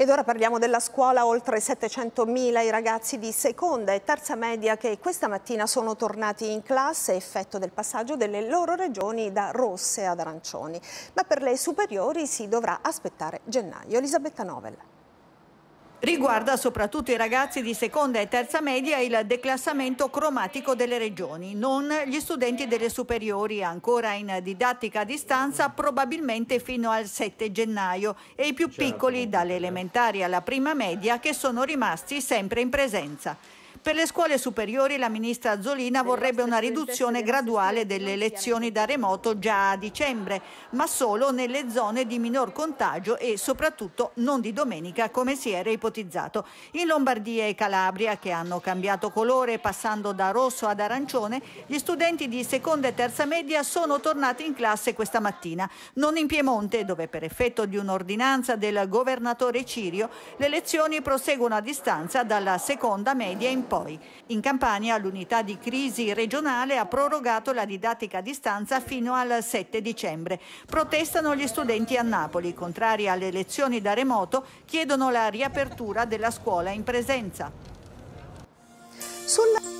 Ed ora parliamo della scuola, oltre 700.000 i ragazzi di seconda e terza media che questa mattina sono tornati in classe effetto del passaggio delle loro regioni da rosse ad arancioni. Ma per le superiori si dovrà aspettare gennaio. Elisabetta Novella. Riguarda soprattutto i ragazzi di seconda e terza media il declassamento cromatico delle regioni, non gli studenti delle superiori ancora in didattica a distanza probabilmente fino al 7 gennaio e i più certo, piccoli dalle elementari alla prima media che sono rimasti sempre in presenza. Per le scuole superiori la ministra Zolina vorrebbe una riduzione graduale delle lezioni da remoto già a dicembre, ma solo nelle zone di minor contagio e soprattutto non di domenica come si era ipotizzato. In Lombardia e Calabria, che hanno cambiato colore passando da rosso ad arancione, gli studenti di seconda e terza media sono tornati in classe questa mattina. Non in Piemonte, dove per effetto di un'ordinanza del governatore Cirio le lezioni proseguono a distanza dalla seconda media in poi. In Campania l'unità di crisi regionale ha prorogato la didattica a distanza fino al 7 dicembre. Protestano gli studenti a Napoli, contrari alle lezioni da remoto, chiedono la riapertura della scuola in presenza. Sulla...